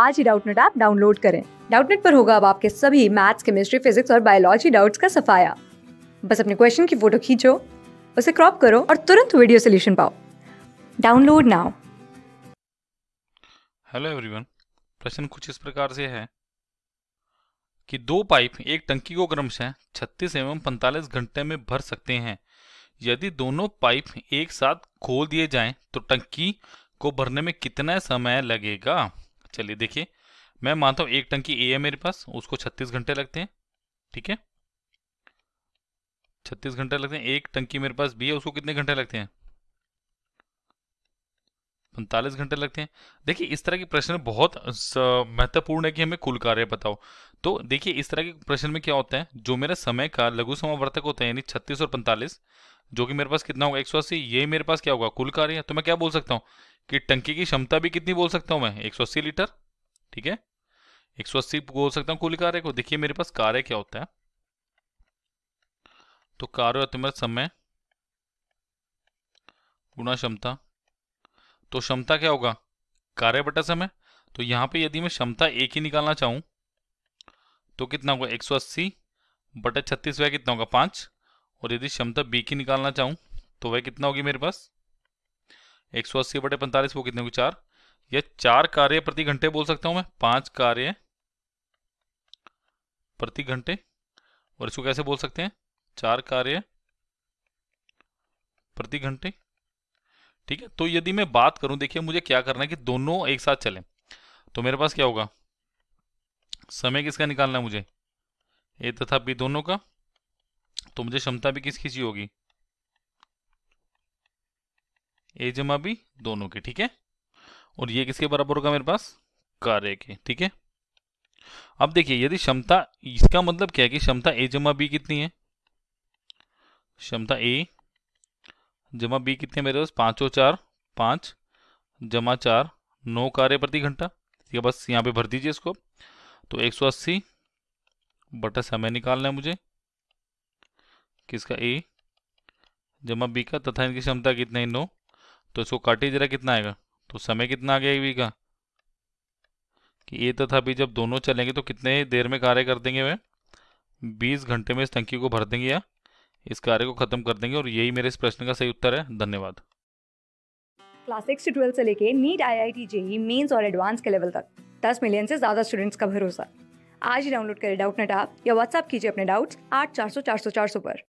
आज ही Doubtnut app download करें डाउटनेट पर होगा अब आपके सभी मैथ्स केमिस्ट्री फिजिक्स और बायोलॉजी डाउट्स का सफाया बस अपने क्वेश्चन की फोटो खींचो उसे क्रॉप करो और तुरंत वीडियो सोल्यूशन पाओ डाउनलोड नाउ हेलो एवरीवन प्रश्न कुछ इस प्रकार से है कि दो पाइप एक टंकी को क्रमशः छत्तीस एवं पैंतालीस घंटे में भर सकते हैं यदि दोनों पाइप एक साथ खोल दिए जाएं तो टंकी को भरने में कितना समय लगेगा चलिए देखिए मैं मानता हूँ एक टंकी ए है मेरे पास उसको छत्तीस घंटे लगते हैं ठीक है छत्तीस घंटे लगते हैं एक टंकी मेरे पास बी है उसको कितने घंटे लगते हैं उनतालीस घंटे लगते हैं देखिए इस तरह के प्रश्न बहुत महत्वपूर्ण है कि हमें कुल कार्य बताओ तो देखिए इस तरह के प्रश्न में क्या होता है जो मेरा समय का लघु समावर्तक होता है यानी छत्तीस और पैंतालीस जो कि मेरे पास कितना होगा एक सौ अस्सी ये मेरे पास क्या होगा कुल कार्य तो मैं क्या बोल सकता हूँ कि टंकी की क्षमता भी कितनी बोल सकता हूँ मैं एक लीटर ठीक है एक बोल सकता हूँ कुल कार्य को देखिए मेरे पास कार्य क्या होता है तो कार्य तुम्हारा समय गुणा क्षमता तो क्षमता क्या होगा कार्य बटा समय तो यहां पे यदि मैं क्षमता एक ही निकालना चाहूं तो कितना होगा 180 सौ अस्सी बटा छत्तीस वह कितना होगा पांच और यदि क्षमता बी की निकालना चाहूं तो वह कितना होगी मेरे पास 180 सौ अस्सी बटे पैंतालीस वो कितने होगी चार या चार कार्य प्रति घंटे बोल सकता हूं मैं पांच कार्य प्रति घंटे और इसको कैसे बोल सकते हैं चार कार्य प्रति घंटे ठीक है तो यदि मैं बात करूं देखिए मुझे क्या करना है कि दोनों एक साथ चलें तो मेरे पास क्या होगा समय किसका निकालना है मुझे ए तथा बी दोनों का तो मुझे क्षमता भी किसकी चीज होगी ए जमा बी दोनों की ठीक है और ये किसके बराबर होगा मेरे पास कार्य के ठीक है अब देखिए यदि क्षमता इसका मतलब क्या है कि क्षमता ए जमा बी कितनी है क्षमता ए जमा बी कितने मेरे पास और चार पाँच जमा चार नौ कार्य प्रति घंटा ठीक है बस यहाँ पे भर दीजिए इसको तो 180 बटा समय निकालना है मुझे किसका ए जमा बी का तथा इनकी क्षमता कितना है नौ तो इसको काटिए जरा कितना आएगा तो समय कितना आ गया बी का कि ए तथा बी जब दोनों चलेंगे तो कितने देर में कार्य कर देंगे वह बीस घंटे में इस टंकी को भर देंगे या इस कार्य को खत्म कर देंगे और यही मेरे इस प्रश्न का सही उत्तर है धन्यवाद क्लास सिक्स से ट्वेल्थ से लेके NEET I I T JEE mains और एडवांस के लेवल तक दस मिलियन से ज्यादा स्टूडेंट्स का भरोसा आज ही डाउनलोड करें डाउट नेट आप या व्हाट्सअप कीजिए अपने डाउट्स आठ चार सौ चार सौ चार सौ पर